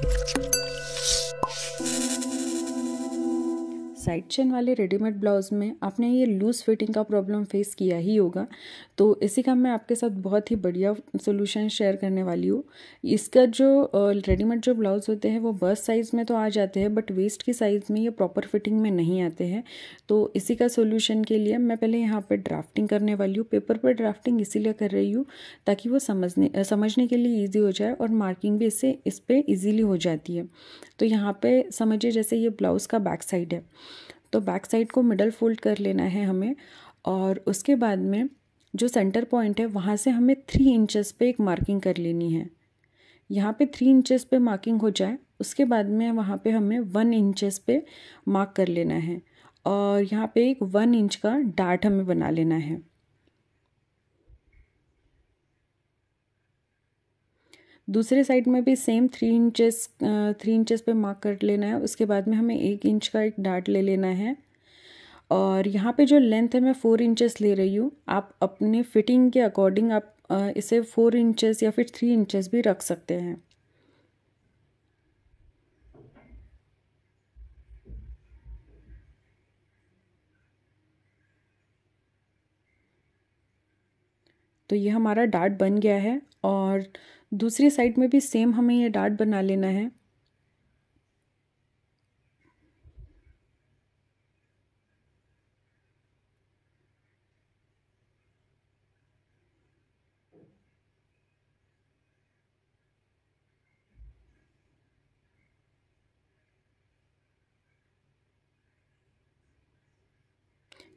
Thank you. Side chain वाले readymade blouse में आपने ये लूज़ फिटिंग का प्रॉब्लम फेस किया ही होगा तो इसी का मैं आपके साथ बहुत ही बढ़िया सोल्यूशन शेयर करने वाली हूँ इसका जो रेडीमेड जो ब्लाउज़ होते हैं वो बस साइज़ में तो आ जाते हैं बट वेस्ट की साइज़ में ये प्रॉपर फिटिंग में नहीं आते हैं तो इसी का सोल्यूशन के लिए मैं पहले यहाँ पर ड्राफ्टिंग करने वाली हूँ पेपर पर ड्राफ्टिंग इसीलिए कर रही हूँ ताकि वो समझने समझने के लिए ईजी हो जाए और मार्किंग भी इससे इस पर ईजीली हो जाती है तो यहाँ पे समझिए जैसे ये ब्लाउज़ का बैक साइड है तो बैक साइड को मिडल फोल्ड कर लेना है हमें और उसके बाद में जो सेंटर पॉइंट है वहाँ से हमें थ्री इंचेस पे एक मार्किंग कर लेनी है यहाँ पे थ्री इंचेस पे मार्किंग हो जाए उसके बाद में वहाँ पे हमें वन इंचेस पे मार्क कर लेना है और यहाँ पे एक वन इंच का डार्ट हमें बना लेना है दूसरे साइड में भी same three inches three inches पे मार्क कर लेना है उसके बाद में हमें एक इंच का एक डार्ट ले लेना है और यहाँ पे जो लेंथ है मैं फ़ोर इंचेस ले रही हूँ आप अपने फिटिंग के अकॉर्डिंग आप इसे फोर इंचेस या फिर थ्री इंचेस भी रख सकते हैं तो ये हमारा डार्ट बन गया है और दूसरी साइड में भी सेम हमें यह डार्ट बना लेना है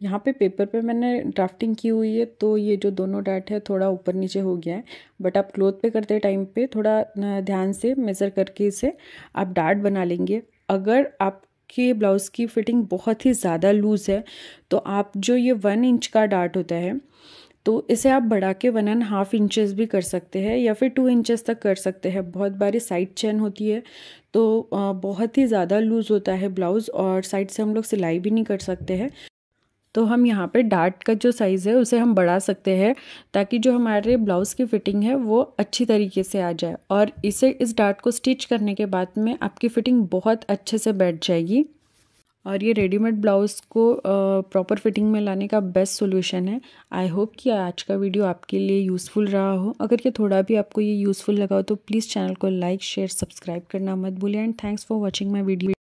यहाँ पे पेपर पे मैंने ड्राफ्टिंग की हुई है तो ये जो दोनों डाट है थोड़ा ऊपर नीचे हो गया है बट आप क्लोथ पे करते टाइम पे थोड़ा ध्यान से मेज़र करके इसे आप डाट बना लेंगे अगर आप आपके ब्लाउज़ की फिटिंग बहुत ही ज़्यादा लूज़ है तो आप जो ये वन इंच का डार्ट होता है तो इसे आप बढ़ा के वन एंड हाफ इंचेस भी कर सकते हैं या फिर टू इंचेस तक कर सकते हैं बहुत बारी साइड चैन होती है तो बहुत ही ज़्यादा लूज़ होता है ब्लाउज़ और साइड से हम लोग सिलाई भी नहीं कर सकते हैं तो हम यहाँ पे डार्ट का जो साइज़ है उसे हम बढ़ा सकते हैं ताकि जो हमारे ब्लाउज़ की फिटिंग है वो अच्छी तरीके से आ जाए और इसे इस डार्ट को स्टिच करने के बाद में आपकी फिटिंग बहुत अच्छे से बैठ जाएगी और ये रेडीमेड ब्लाउज़ को प्रॉपर फिटिंग में लाने का बेस्ट सोल्यूशन है आई होप कि आज का वीडियो आपके लिए यूज़फुल रहा हो अगर ये थोड़ा भी आपको ये यूज़फुल लगा हो तो प्लीज़ चैनल को लाइक शेयर सब्सक्राइब करना मत भूलें and thanks for watching my video